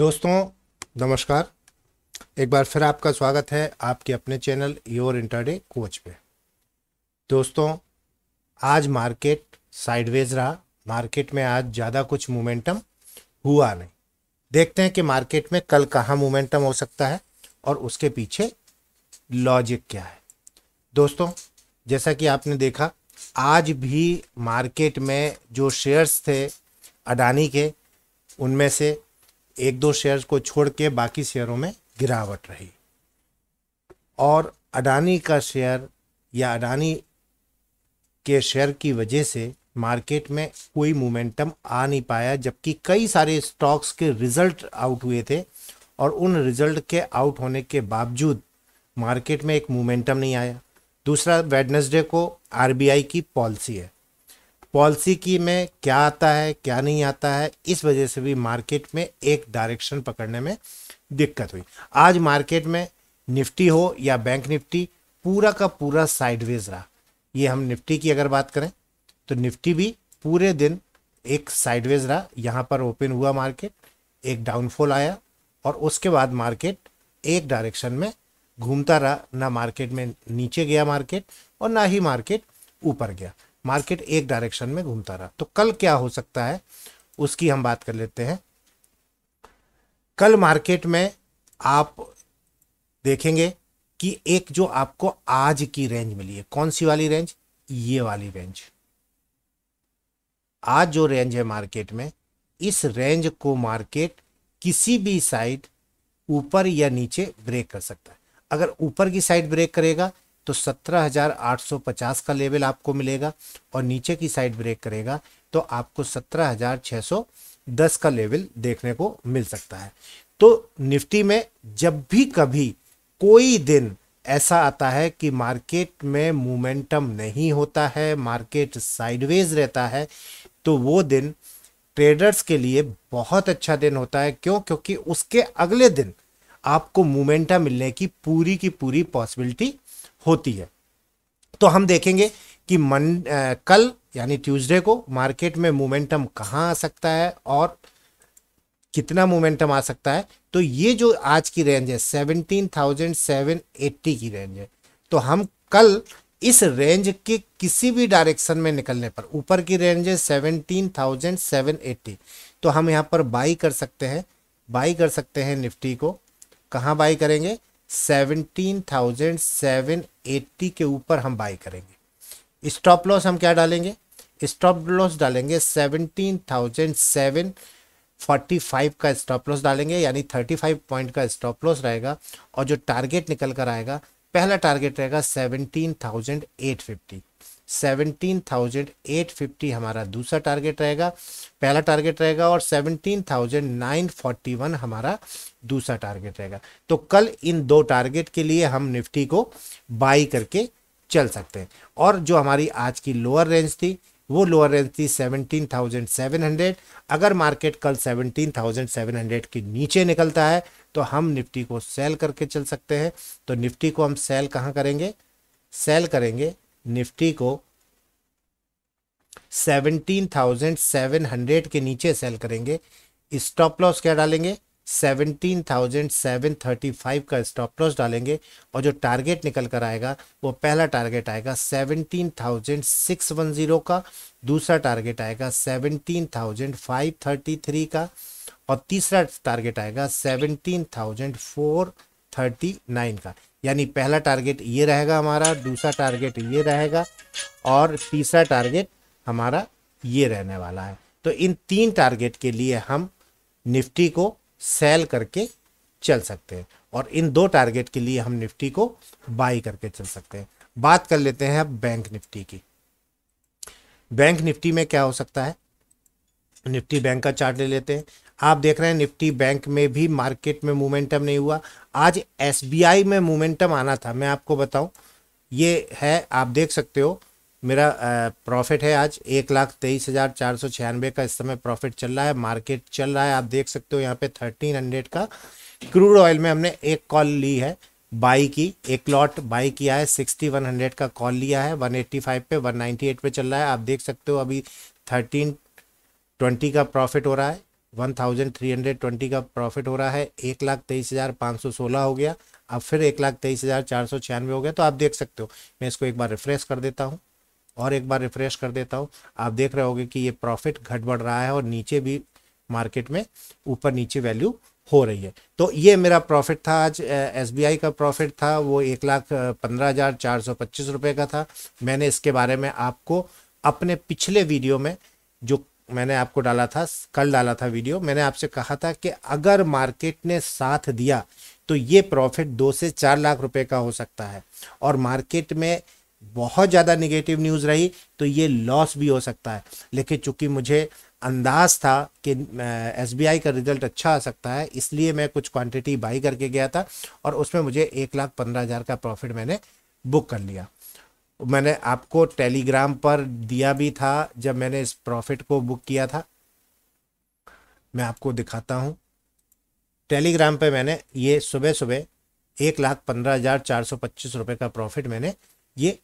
दोस्तों नमस्कार एक बार फिर आपका स्वागत है आपके अपने चैनल योर इंटरडे कोच पे दोस्तों आज मार्केट साइडवेज रहा मार्केट में आज ज़्यादा कुछ मोमेंटम हुआ नहीं देखते हैं कि मार्केट में कल कहाँ मोमेंटम हो सकता है और उसके पीछे लॉजिक क्या है दोस्तों जैसा कि आपने देखा आज भी मार्केट में जो शेयर्स थे अडानी के उनमें से एक दो शेयर को छोड़ के बाकी शेयरों में गिरावट रही और अडानी का शेयर या अडानी के शेयर की वजह से मार्केट में कोई मोमेंटम आ नहीं पाया जबकि कई सारे स्टॉक्स के रिजल्ट आउट हुए थे और उन रिजल्ट के आउट होने के बावजूद मार्केट में एक मोमेंटम नहीं आया दूसरा वेडनेसडे को आरबीआई की पॉलिसी है पॉलिसी की में क्या आता है क्या नहीं आता है इस वजह से भी मार्केट में एक डायरेक्शन पकड़ने में दिक्कत हुई आज मार्केट में निफ्टी हो या बैंक निफ्टी पूरा का पूरा साइडवेज रहा ये हम निफ्टी की अगर बात करें तो निफ्टी भी पूरे दिन एक साइडवेज रहा यहाँ पर ओपन हुआ मार्केट एक डाउनफॉल आया और उसके बाद मार्केट एक डायरेक्शन में घूमता रहा ना मार्केट में नीचे गया मार्केट और ना ही मार्केट ऊपर गया मार्केट एक डायरेक्शन में घूमता रहा तो कल क्या हो सकता है उसकी हम बात कर लेते हैं कल मार्केट में आप देखेंगे कि एक जो आपको आज की रेंज मिली है कौन सी वाली रेंज ये वाली रेंज आज जो रेंज है मार्केट में इस रेंज को मार्केट किसी भी साइड ऊपर या नीचे ब्रेक कर सकता है अगर ऊपर की साइड ब्रेक करेगा तो 17,850 का लेवल आपको मिलेगा और नीचे की साइड ब्रेक करेगा तो आपको 17,610 का लेवल देखने को मिल सकता है तो निफ्टी में जब भी कभी कोई दिन ऐसा आता है कि मार्केट में मोमेंटम नहीं होता है मार्केट साइडवेज रहता है तो वो दिन ट्रेडर्स के लिए बहुत अच्छा दिन होता है क्यों क्योंकि उसके अगले दिन आपको मोमेंटम मिलने की पूरी की पूरी पॉसिबिलिटी होती है तो हम देखेंगे कि मन आ, कल यानी ट्यूसडे को मार्केट में मोमेंटम कहाँ आ सकता है और कितना मोमेंटम आ सकता है तो ये जो आज की रेंज है सेवनटीन थाउजेंड सेवन एट्टी की रेंज है तो हम कल इस रेंज के किसी भी डायरेक्शन में निकलने पर ऊपर की रेंज है सेवनटीन थाउजेंड सेवन एट्टी तो हम यहाँ पर बाई कर सकते हैं बाई कर सकते हैं निफ्टी को कहाँ बाई करेंगे सेवनटीन थाउजेंड सेवन एट्टी के ऊपर हम बाई करेंगे स्टॉप लॉस हम क्या डालेंगे स्टॉप लॉस डालेंगे seventeen thousand seven forty five का स्टॉप लॉस डालेंगे यानी थर्टी फाइव पॉइंट का स्टॉप लॉस रहेगा और जो टारगेट निकल कर आएगा पहला टारगेट रहेगा सेवनटीन थाउजेंड एट फिफ्टी 17,850 हमारा दूसरा टारगेट रहेगा पहला टारगेट रहेगा और 17,941 हमारा दूसरा टारगेट रहेगा तो कल इन दो टारगेट के लिए हम निफ्टी को बाई करके चल सकते हैं और जो हमारी आज की लोअर रेंज थी वो लोअर रेंज थी 17,700 अगर मार्केट कल 17,700 के नीचे निकलता है तो हम निफ्टी को सेल करके चल सकते हैं तो निफ्टी को हम सेल कहाँ करेंगे सेल करेंगे निफ्टी को 17,700 के नीचे सेल करेंगे स्टॉप लॉस क्या डालेंगे 17,735 का स्टॉप लॉस डालेंगे और जो टारगेट निकल कर आएगा वो पहला टारगेट आएगा 17,610 का दूसरा टारगेट आएगा 17,533 का और तीसरा टारगेट आएगा 17,439 का यानी पहला टारगेट ये रहेगा हमारा दूसरा टारगेट ये रहेगा और तीसरा टारगेट हमारा ये रहने वाला है तो इन तीन टारगेट के लिए हम निफ्टी को सेल करके चल सकते हैं और इन दो टारगेट के लिए हम निफ्टी को बाई करके चल सकते हैं बात कर लेते हैं अब बैंक निफ्टी की बैंक निफ्टी में क्या हो सकता है निफ्टी बैंक का चार्ट ले लेते हैं आप देख रहे हैं निफ्टी बैंक में भी मार्केट में मोमेंटम नहीं हुआ आज एसबीआई में मोमेंटम आना था मैं आपको बताऊं ये है आप देख सकते हो मेरा प्रॉफिट है आज एक लाख तेईस हज़ार चार सौ छियानवे का इस समय प्रॉफिट चल रहा है मार्केट चल रहा है आप देख सकते हो यहाँ पे थर्टीन हंड्रेड का क्रूड ऑयल में हमने एक कॉल ली है बाई की एक लॉट बाई किया है सिक्सटी वन हंड्रेड का कॉल लिया है वन एट्टी फाइव पे वन नाइन्टी एट पे चल रहा है आप देख सकते हो अभी थर्टीन ट्वेंटी का प्रॉफिट हो रहा है one thousand three hundred twenty का प्रॉफिट हो रहा है एक लाख तेईस हज़ार पाँच सौ सोलह हो गया अब फिर एक लाख तेईस हज़ार चार सौ छियानवे हो गया तो आप देख सकते हो मैं इसको एक बार रिफ्रेश कर देता हूँ और एक बार रिफ्रेश कर देता हूँ आप देख रहे होगे कि ये प्रॉफिट घट बढ़ रहा है और नीचे भी मार्केट में ऊपर नीचे वैल्यू हो रही है तो ये मेरा प्रॉफिट था आज एस का प्रॉफिट था वो एक लाख पंद्रह हज़ार चार सौ पच्चीस रुपये का था मैंने इसके बारे में आपको अपने पिछले वीडियो में जो मैंने आपको डाला था कल डाला था वीडियो मैंने आपसे कहा था कि अगर मार्केट ने साथ दिया तो ये प्रॉफिट दो से चार लाख रुपए का हो सकता है और मार्केट में बहुत ज़्यादा निगेटिव न्यूज़ रही तो ये लॉस भी हो सकता है लेकिन चूंकि मुझे अंदाज था कि एस का रिजल्ट अच्छा आ सकता है इसलिए मैं कुछ क्वांटिटी बाई करके गया था और उसमें मुझे एक लाख पंद्रह हज़ार का प्रॉफिट मैंने बुक कर लिया मैंने आपको टेलीग्राम पर दिया भी था जब मैंने इस प्रॉफिट को बुक किया था मैं आपको दिखाता हूँ टेलीग्राम पे मैंने ये सुबह सुबह एक लाख पंद्रह हज़ार चार सौ पच्चीस रुपये का प्रॉफिट मैंने ये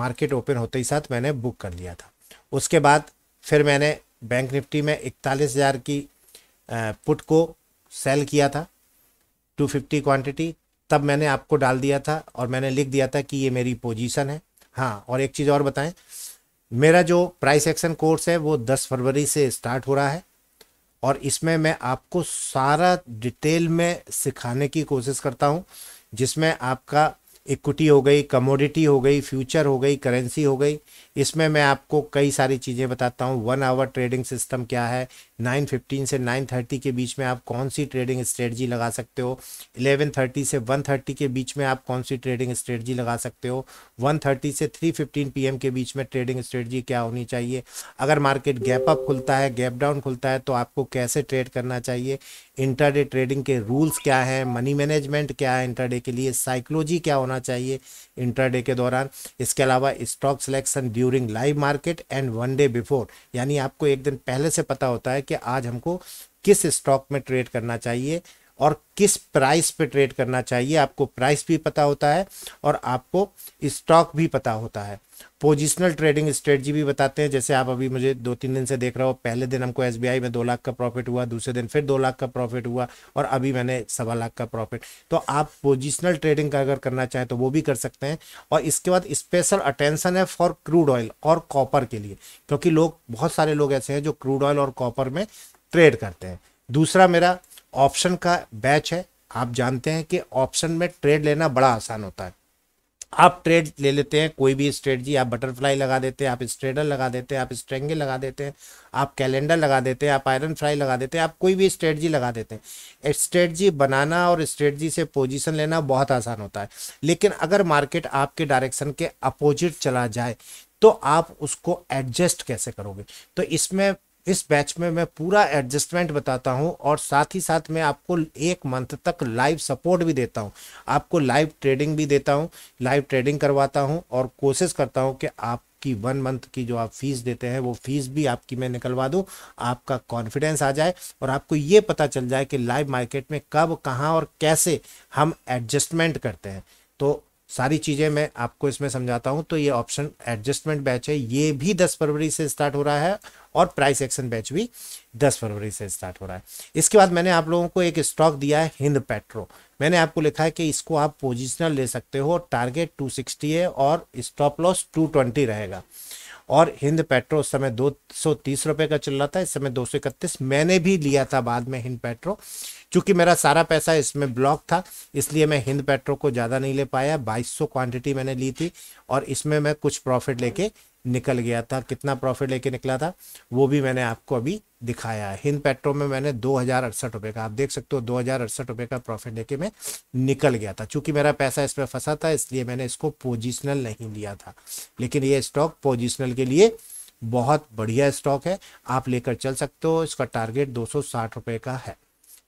मार्केट ओपन होते ही साथ मैंने बुक कर लिया था उसके बाद फिर मैंने बैंक निफ्टी में इकतालीस हज़ार की पुट को सेल किया था टू फिफ्टी क्वान्टिटी तब मैंने आपको डाल दिया था और मैंने लिख दिया था कि ये मेरी पोजीशन है हाँ और एक चीज़ और बताएं मेरा जो प्राइस एक्शन कोर्स है वो 10 फरवरी से स्टार्ट हो रहा है और इसमें मैं आपको सारा डिटेल में सिखाने की कोशिश करता हूँ जिसमें आपका इक्विटी हो गई कमोडिटी हो गई फ्यूचर हो गई करेंसी हो गई इसमें मैं आपको कई सारी चीज़ें बताता हूँ वन आवर ट्रेडिंग सिस्टम क्या है नाइन फिफ्टीन से नाइन थर्टी के बीच में आप कौन सी ट्रेडिंग स्ट्रेटजी लगा सकते हो इलेवन थर्टी से वन थर्टी के बीच में आप कौन सी ट्रेडिंग स्ट्रेटजी लगा सकते हो वन थर्टी से थ्री फिफ्टीन पी के बीच में ट्रेडिंग स्ट्रेटजी क्या होनी चाहिए अगर मार्केट गैप अप खुलता है गैप डाउन खुलता है तो आपको कैसे ट्रेड करना चाहिए इंटरडे ट्रेडिंग के रूल्स क्या हैं मनी मैनेजमेंट क्या है इंटरडे के लिए साइकोलॉजी क्या होना चाहिए इंटरडे के दौरान इसके अलावा stock selection during live market and one day before यानी आपको एक दिन पहले से पता होता है कि आज हमको किस स्टॉक में ट्रेड करना चाहिए और किस प्राइस पे ट्रेड करना चाहिए आपको प्राइस भी पता होता है और आपको स्टॉक भी पता होता है पोजिशनल ट्रेडिंग स्ट्रेटजी भी बताते हैं जैसे आप अभी मुझे दो तीन दिन से देख रहे हो पहले दिन हमको एस में दो लाख का प्रॉफिट हुआ दूसरे दिन फिर दो लाख का प्रॉफिट हुआ और अभी मैंने सवा लाख का प्रॉफिट तो आप पोजिशनल ट्रेडिंग का अगर करना चाहें तो वो भी कर सकते हैं और इसके बाद स्पेशल अटेंशन है फॉर क्रूड ऑयल और कॉपर के लिए क्योंकि लोग बहुत सारे लोग ऐसे हैं जो क्रूड ऑयल और कॉपर में ट्रेड करते हैं दूसरा मेरा ऑप्शन का बैच है आप जानते हैं कि ऑप्शन में ट्रेड लेना बड़ा आसान होता है आप ट्रेड ले लेते हैं कोई भी स्ट्रेटजी आप बटरफ्लाई लगा देते हैं आप स्ट्रेडर लगा देते हैं आप स्ट्रेंगे लगा देते हैं आप कैलेंडर लगा देते हैं आप आयरन फ्राई लगा देते हैं आप कोई भी स्ट्रेटजी लगा देते हैं स्ट्रेटजी बनाना और स्ट्रेटजी से पोजीशन लेना बहुत आसान होता है लेकिन अगर मार्केट आपके डायरेक्शन के अपोजिट चला जाए तो आप उसको एडजस्ट कैसे करोगे तो इसमें इस बैच में मैं पूरा एडजस्टमेंट बताता हूं और साथ ही साथ मैं आपको एक मंथ तक लाइव सपोर्ट भी देता हूं आपको लाइव ट्रेडिंग भी देता हूं लाइव ट्रेडिंग करवाता हूं और कोशिश करता हूं कि आपकी वन मंथ की जो आप फीस देते हैं वो फीस भी आपकी मैं निकलवा दूं आपका कॉन्फिडेंस आ जाए और आपको ये पता चल जाए कि लाइव मार्केट में कब कहाँ और कैसे हम एडजस्टमेंट करते हैं तो सारी चीज़ें मैं आपको इसमें समझाता हूँ तो ये ऑप्शन एडजस्टमेंट बैच है ये भी दस फरवरी से स्टार्ट हो रहा है और प्राइस एक्शन बैच भी दस फरवरी से स्टार्ट हो रहा है इसके बाद मैंने आप लोगों को एक स्टॉक दिया है हिंद पेट्रो मैंने आपको लिखा है कि इसको आप पोजिशनल ले सकते हो टारगेट टू है और स्टॉप लॉस टू रहेगा और हिंद पेट्रो उस समय दो सौ तीस का चल रहा था इस समय दो सौ इकतीस मैंने भी लिया था बाद में हिंद पेट्रो क्योंकि मेरा सारा पैसा इसमें ब्लॉक था इसलिए मैं हिंद पेट्रो को ज़्यादा नहीं ले पाया 2200 क्वांटिटी मैंने ली थी और इसमें मैं कुछ प्रॉफिट लेके निकल गया था कितना प्रॉफिट लेके निकला था वो भी मैंने आपको अभी दिखाया है हिंद पेट्रो में मैंने दो हज़ार अड़सठ रुपये का आप देख सकते हो दो हज़ार अड़सठ रुपये का प्रॉफिट लेके मैं निकल गया था चूँकि मेरा पैसा इसमें फंसा था इसलिए मैंने इसको पोजिशनल नहीं लिया था लेकिन ये स्टॉक पोजिशनल के लिए बहुत बढ़िया स्टॉक है आप लेकर चल सकते हो इसका टारगेट दो सौ का है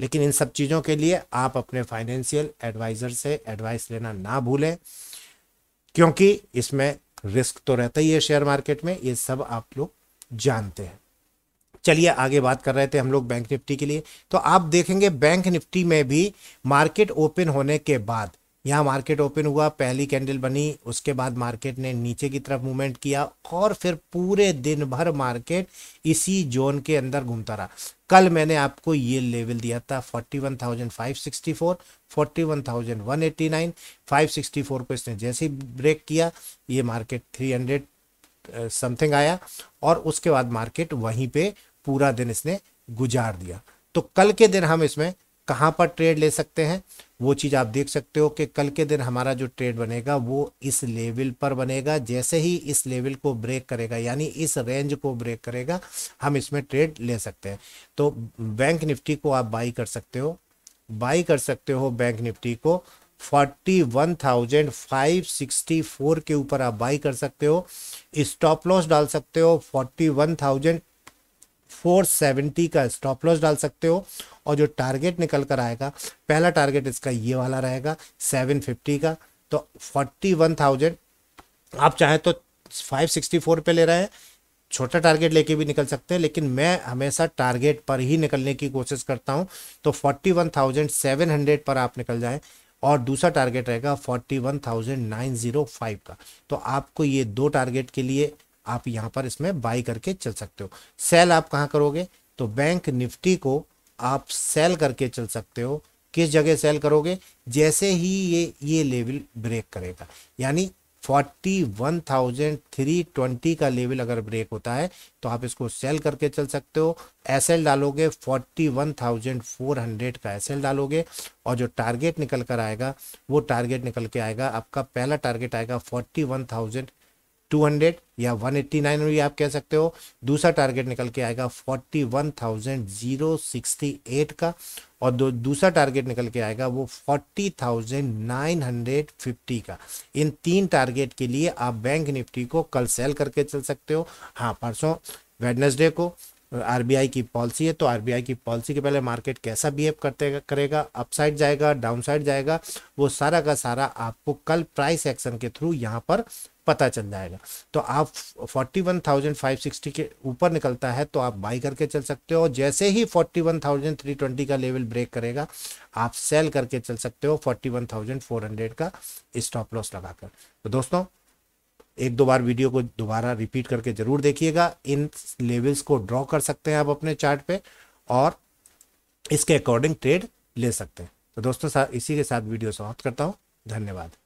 लेकिन इन सब चीज़ों के लिए आप अपने फाइनेंशियल एडवाइज़र से एडवाइस लेना ना भूलें क्योंकि इसमें रिस्क तो रहता ही है शेयर मार्केट में ये सब आप लोग जानते हैं चलिए आगे बात कर रहे थे हम लोग बैंक निफ्टी के लिए तो आप देखेंगे बैंक निफ्टी में भी मार्केट ओपन होने के बाद यहाँ मार्केट ओपन हुआ पहली कैंडल बनी उसके बाद मार्केट ने नीचे की तरफ मूवमेंट किया और फिर पूरे दिन भर मार्केट इसी जोन के अंदर घूमता रहा कल मैंने आपको ये लेवल दिया था 41,564, 41,189, फोर को इसने जैसे ही ब्रेक किया ये मार्केट 300 समथिंग आया और उसके बाद मार्केट वहीं पे पूरा दिन इसने गुजार दिया तो कल के दिन हम इसमें कहाँ पर ट्रेड ले सकते हैं वो चीज़ आप देख सकते हो कि कल के दिन हमारा जो ट्रेड बनेगा वो इस लेवल पर बनेगा जैसे ही इस लेवल को ब्रेक करेगा यानी इस रेंज को ब्रेक करेगा हम इसमें ट्रेड ले सकते हैं तो बैंक निफ्टी को आप बाई कर सकते हो बाई कर सकते हो बैंक निफ्टी को 41,564 के ऊपर आप बाई कर सकते हो स्टॉप लॉस डाल सकते हो थाउजेंड 470 का स्टॉप लॉस डाल सकते हो और जो टारगेट निकल कर आएगा पहला टारगेट इसका ये वाला रहेगा 750 का तो 41,000 आप चाहे तो 564 पे ले रहे हैं छोटा टारगेट लेके भी निकल सकते हैं लेकिन मैं हमेशा टारगेट पर ही निकलने की कोशिश करता हूं तो 41,700 पर आप निकल जाएं और दूसरा टारगेट रहेगा 41,905 का तो आपको ये दो टारगेट के लिए आप यहां पर इसमें बाई करके चल सकते हो सेल आप कहाँ करोगे तो बैंक निफ्टी को आप सेल करके चल सकते हो किस जगह सेल करोगे जैसे ही ये ये लेवल ब्रेक करेगा यानी forty one thousand three twenty का लेवल अगर ब्रेक होता है तो आप इसको सेल करके चल सकते हो एस डालोगे forty one thousand four hundred का एस डालोगे और जो टारगेट निकल कर आएगा वो टारगेट निकल के आएगा आपका पहला टारगेट आएगा फोर्टी वन थाउजेंड 200 या 189 भी आप कह सकते हो दूसरा टारगेट निकल के आएगा 41,068 का और दो दूसरा टारगेट निकल के आएगा वो 40,950 का इन तीन टारगेट के लिए आप बैंक निफ्टी को कल सेल करके चल सकते हो हाँ परसों वेडनेसडे को आरबीआई की पॉलिसी है तो आरबीआई की पॉलिसी के पहले मार्केट कैसा बिहेव करते करेगा अपसाइड जाएगा डाउनसाइड जाएगा वो सारा का सारा आपको कल प्राइस एक्शन के थ्रू यहाँ पर पता चल जाएगा तो आप 41,560 के ऊपर निकलता है तो आप बाई करके चल सकते हो जैसे ही 41,320 का लेवल ब्रेक करेगा आप सेल करके चल सकते हो 41,400 का स्टॉप लॉस लगाकर तो दोस्तों एक दो बार वीडियो को दोबारा रिपीट करके जरूर देखिएगा इन लेवल्स को ड्रॉ कर सकते हैं आप अपने चार्ट पे और इसके अकॉर्डिंग ट्रेड ले सकते हैं तो दोस्तों इसी के साथ वीडियो समाप्त करता हूँ धन्यवाद